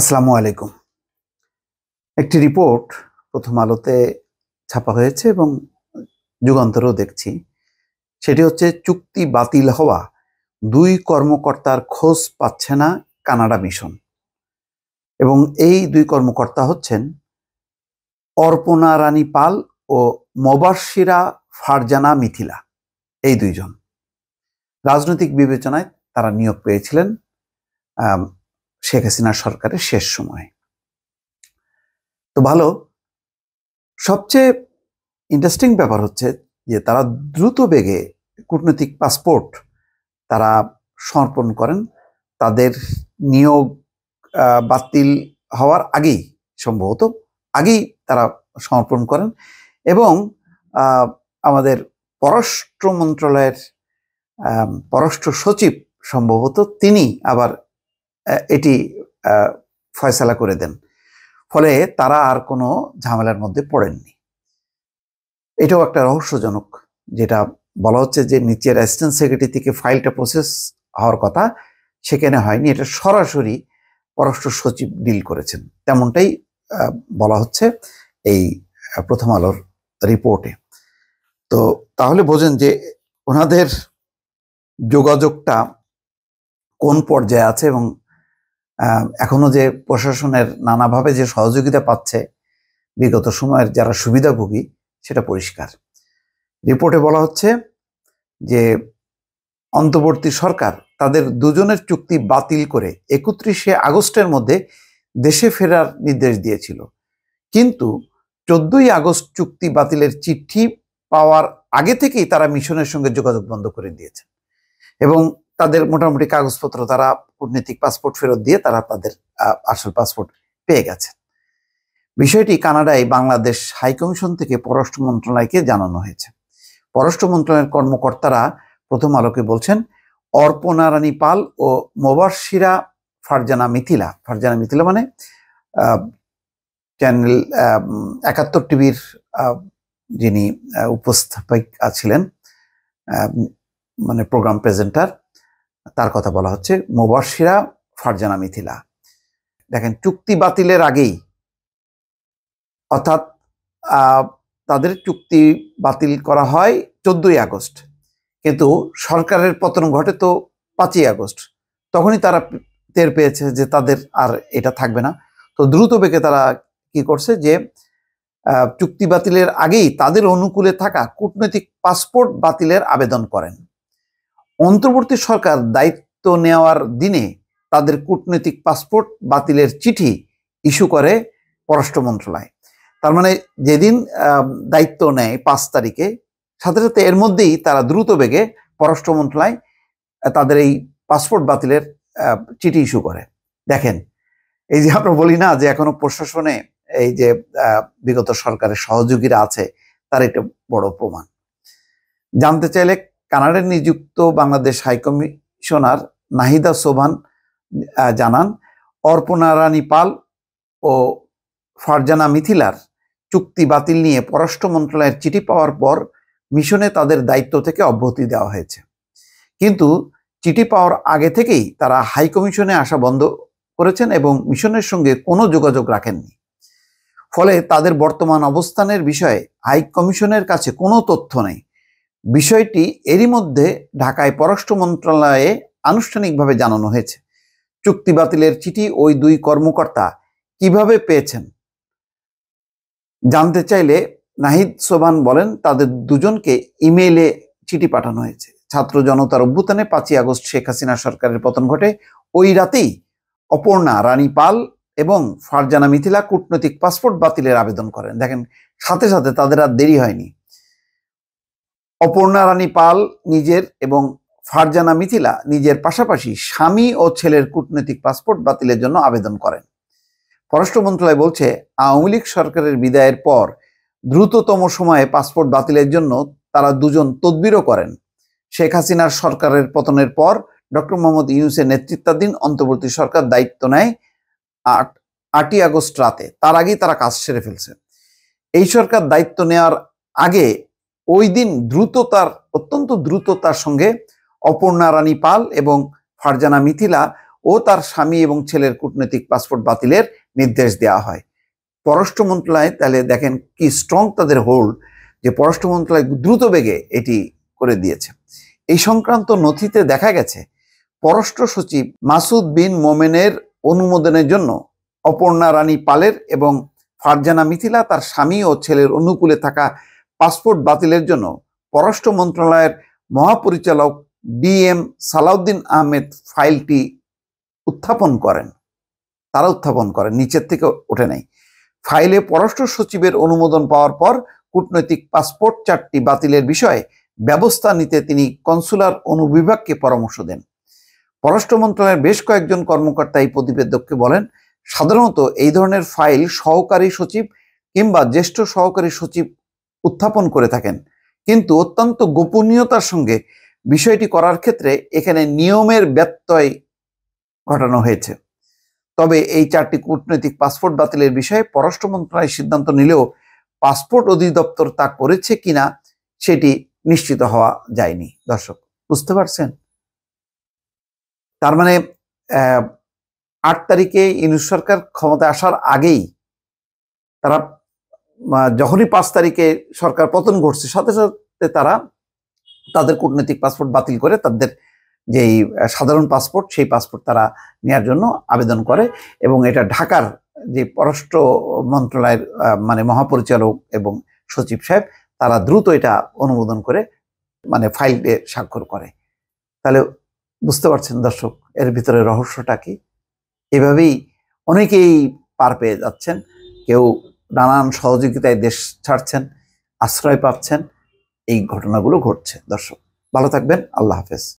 আসসালামু আলাইকুম একটি রিপোর্ট প্রথম আলোতে ছাপা হয়েছে এবং যুগান্তরও দেখছি সেটি হচ্ছে চুক্তি বাতিল হওয়া দুই কর্মকর্তার খোঁজ পাচ্ছে না কানাডা মিশন এবং এই দুই কর্মকর্তা হচ্ছেন অর্পণা রানী পাল ও মবাসিরা ফারজানা মিথিলা এই দুইজন রাজনৈতিক বিবেচনায় তারা নিয়োগ পেয়েছিলেন শেখ হাসিনা সরকারের শেষ সময় তো ভালো সবচেয়ে ইন্টারেস্টিং ব্যাপার হচ্ছে যে তারা দ্রুত বেগে কূটনৈতিক পাসপোর্ট তারা সমর্পণ করেন তাদের নিয়োগ বাতিল হওয়ার আগেই সম্ভবত আগেই তারা সমর্পণ করেন এবং আমাদের পররাষ্ট্র মন্ত্রণালয়ের পররাষ্ট্র সচিব সম্ভবত তিনি আবার এটি ফয়সালা করে দেন ফলে তারা আর কোনো ঝামেলার মধ্যে পড়েননি এটাও একটা রহস্যজনক যেটা বলা হচ্ছে যে নিচের অ্যাসিস্ট্যান্ট সেক্রেটারি থেকে ফাইলটা প্রসেস হওয়ার কথা সেখানে হয়নি এটা সরাসরি পররাষ্ট্র সচিব ডিল করেছেন তেমনটাই বলা হচ্ছে এই প্রথম আলোর রিপোর্টে তো তাহলে বোঝেন যে ওনাদের যোগাযোগটা কোন পর্যায়ে আছে এবং এখনও যে প্রশাসনের নানাভাবে যে সহযোগিতা পাচ্ছে বিগত সময়ের যারা সুবিধাভোগী সেটা পরিষ্কার রিপোর্টে বলা হচ্ছে যে অন্তর্বর্তী সরকার তাদের দুজনের চুক্তি বাতিল করে একত্রিশে আগস্টের মধ্যে দেশে ফেরার নির্দেশ দিয়েছিল কিন্তু চোদ্দই আগস্ট চুক্তি বাতিলের চিঠি পাওয়ার আগে থেকেই তারা মিশনের সঙ্গে যোগাযোগ বন্ধ করে দিয়েছে এবং তাদের মোটামুটি কাগজপত্র তারা কূটনৈতিক পাসপোর্ট ফেরত দিয়ে তারা তাদের আসল পাসপোর্ট পেয়ে গেছেন বিষয়টি কানাডায় বাংলাদেশ হাইকমিশন থেকে পররাষ্ট্র মন্ত্রণালয়কে জানানো হয়েছে পররাষ্ট্র মন্ত্রণালয়ের কর্মকর্তারা প্রথম আলোকে বলছেন অর্পণা রানী পাল ও মোবাসিরা ফারজানা মিথিলা ফারজানা মিথিলা মানে চ্যানেল একাত্তর টিভির যিনি উপস্থাপিকা ছিলেন মানে প্রোগ্রাম প্রেজেন্টার তার কথা বলা হচ্ছে মোবাসিরা ফারজানা মিথিলা দেখেন চুক্তি বাতিলের আগেই অর্থাৎ তাদের চুক্তি বাতিল করা হয় চোদ্দই আগস্ট কিন্তু সরকারের পতন ঘটে তো পাঁচই আগস্ট তখনই তারা টের পেয়েছে যে তাদের আর এটা থাকবে না তো দ্রুত বেগে তারা কি করছে যে চুক্তি বাতিলের আগেই তাদের অনুকূলে থাকা কূটনৈতিক পাসপোর্ট বাতিলের আবেদন করেন অন্তর্বর্তী সরকার দায়িত্ব নেওয়ার দিনে তাদের কূটনৈতিক পাসপোর্ট বাতিলের চিঠি ইস্যু করে পররাষ্ট্র মন্ত্রণালয় তার মানে যেদিন দায়িত্ব নেয় পাঁচ তারিখে সাথে সাথে এর মধ্যেই তারা দ্রুত বেগে পররাষ্ট্র মন্ত্রণালয় তাদের এই পাসপোর্ট বাতিলের চিঠি ইস্যু করে দেখেন এই যে আমরা বলি না যে এখনো প্রশাসনে এই যে বিগত সরকারের সহযোগীরা আছে তার একটা বড় প্রমাণ জানতে চাইলে কানাডায় নিযুক্ত বাংলাদেশ হাইকমিশনার নাহিদা সোভান জানান অর্পণা রানী পাল ও ফারজানা মিথিলার চুক্তি বাতিল নিয়ে পররাষ্ট্র মন্ত্রণালয়ের চিঠি পাওয়ার পর মিশনে তাদের দায়িত্ব থেকে অব্যাহতি দেওয়া হয়েছে কিন্তু চিঠি পাওয়ার আগে থেকেই তারা হাইকমিশনে আসা বন্ধ করেছেন এবং মিশনের সঙ্গে কোনো যোগাযোগ রাখেননি ফলে তাদের বর্তমান অবস্থানের বিষয়ে হাই কমিশনের কাছে কোনো তথ্য নেই বিষয়টি এরই মধ্যে ঢাকায় পররাষ্ট্র মন্ত্রণালয়ে আনুষ্ঠানিকভাবে জানানো হয়েছে চুক্তি বাতিলের চিঠি ওই দুই কর্মকর্তা কিভাবে পেয়েছেন জানতে চাইলে নাহিদ সোবান বলেন তাদের দুজনকে ইমেইলে চিঠি পাঠানো হয়েছে ছাত্র জনতার অভ্যুত্থানে পাঁচই আগস্ট শেখ হাসিনা সরকারের পতন ঘটে ওই রাতেই অপর্ণা রানী পাল এবং ফারজানা মিথিলা কূটনৈতিক পাসপোর্ট বাতিলের আবেদন করেন দেখেন সাথে সাথে তাদের আর দেরি হয়নি অপর্ণা রানী পাল নিজের এবং ফারজানা মিথিলা নিজের পাশাপাশি স্বামী ও ছেলের কূটনৈতিক পাসপোর্ট বাতিলের জন্য আবেদন করেন পররাষ্ট্র মন্ত্রণালয় বলছে আওয়ামী লীগ সরকারের বিদায়ের পর দ্রুততম সময়ে পাসপোর্ট বাতিলের জন্য তারা দুজন তদবিরও করেন শেখ হাসিনার সরকারের পতনের পর ডক্টর মোহাম্মদ ইউনুসের নেতৃত্বাধীন অন্তর্বর্তী সরকার দায়িত্ব নেয় আট আটই আগস্ট রাতে তার আগেই তারা কাজ সেরে ফেলছে এই সরকার দায়িত্ব নেওয়ার আগে ওই দিন দ্রুততার অত্যন্ত দ্রুততার সঙ্গে অপর্ণা রানী পাল এবং ফারজানা মিথিলা ও তার স্বামী এবং ছেলের কূটনৈতিক পাসপোর্ট বাতিলের নির্দেশ দেওয়া হয় পররাষ্ট্র মন্ত্রণালয় তাহলে দেখেন কি স্ট্রং তাদের হোল্ড যে পররাষ্ট্র মন্ত্রণালয় দ্রুত বেগে এটি করে দিয়েছে এই সংক্রান্ত নথিতে দেখা গেছে পররাষ্ট্র সচিব মাসুদ বিন মোমেনের অনুমোদনের জন্য অপর্ণা রানী পালের এবং ফারজানা মিথিলা তার স্বামী ও ছেলের অনুকূলে থাকা পাসপোর্ট বাতিলের জন্য পররাষ্ট্র মন্ত্রণালয়ের মহাপরিচালক ডিএম সালাউদ্দিন আহমেদ ফাইলটি উত্থাপন করেন তারা উত্থাপন করেন নিচের থেকে ওঠে নাই ফাইলে পররাষ্ট্র সচিবের অনুমোদন পাওয়ার পর কূটনৈতিক পাসপোর্ট চারটি বাতিলের বিষয়ে ব্যবস্থা নিতে তিনি কনসুলার অনুবিভাগকে পরামর্শ দেন পররাষ্ট্র মন্ত্রণালয়ের বেশ কয়েকজন কর্মকর্তা এই প্রতিবেদককে বলেন সাধারণত এই ধরনের ফাইল সহকারী সচিব কিংবা জ্যেষ্ঠ সহকারী সচিব উত্থাপন করে থাকেন কিন্তু অত্যন্ত গোপনীয়তার সঙ্গে বিষয়টি করার ক্ষেত্রে এখানে নিয়মের ব্যত্যয় ঘটানো হয়েছে তবে এই চারটি কূটনৈতিক পাসপোর্ট বাতিলের বিষয়ে পররাষ্ট্র মন্ত্রণালয় সিদ্ধান্ত নিলেও পাসপোর্ট অধিদপ্তর তা করেছে কিনা সেটি নিশ্চিত হওয়া যায়নি দর্শক বুঝতে পারছেন তার মানে আট তারিখে ইউনুস সরকার ক্ষমতা আসার আগেই তারা যখনই পাঁচ তারিখে সরকার পতন ঘটছে সাথে সাথে তারা তাদের কূটনৈতিক পাসপোর্ট বাতিল করে তাদের যেই সাধারণ পাসপোর্ট সেই পাসপোর্ট তারা নেওয়ার জন্য আবেদন করে এবং এটা ঢাকার যে পররাষ্ট্র মন্ত্রণালয়ের মানে মহাপরিচালক এবং সচিব সাহেব তারা দ্রুত এটা অনুমোদন করে মানে ফাইলে স্বাক্ষর করে তাহলে বুঝতে পারছেন দর্শক এর ভিতরে রহস্যটা কি এভাবেই অনেকেই পার পেয়ে যাচ্ছেন কেউ নানান সহযোগিতায় দেশ ছাড়ছেন আশ্রয় পাচ্ছেন এই ঘটনাগুলো ঘটছে দর্শক ভালো থাকবেন আল্লাহ হাফেজ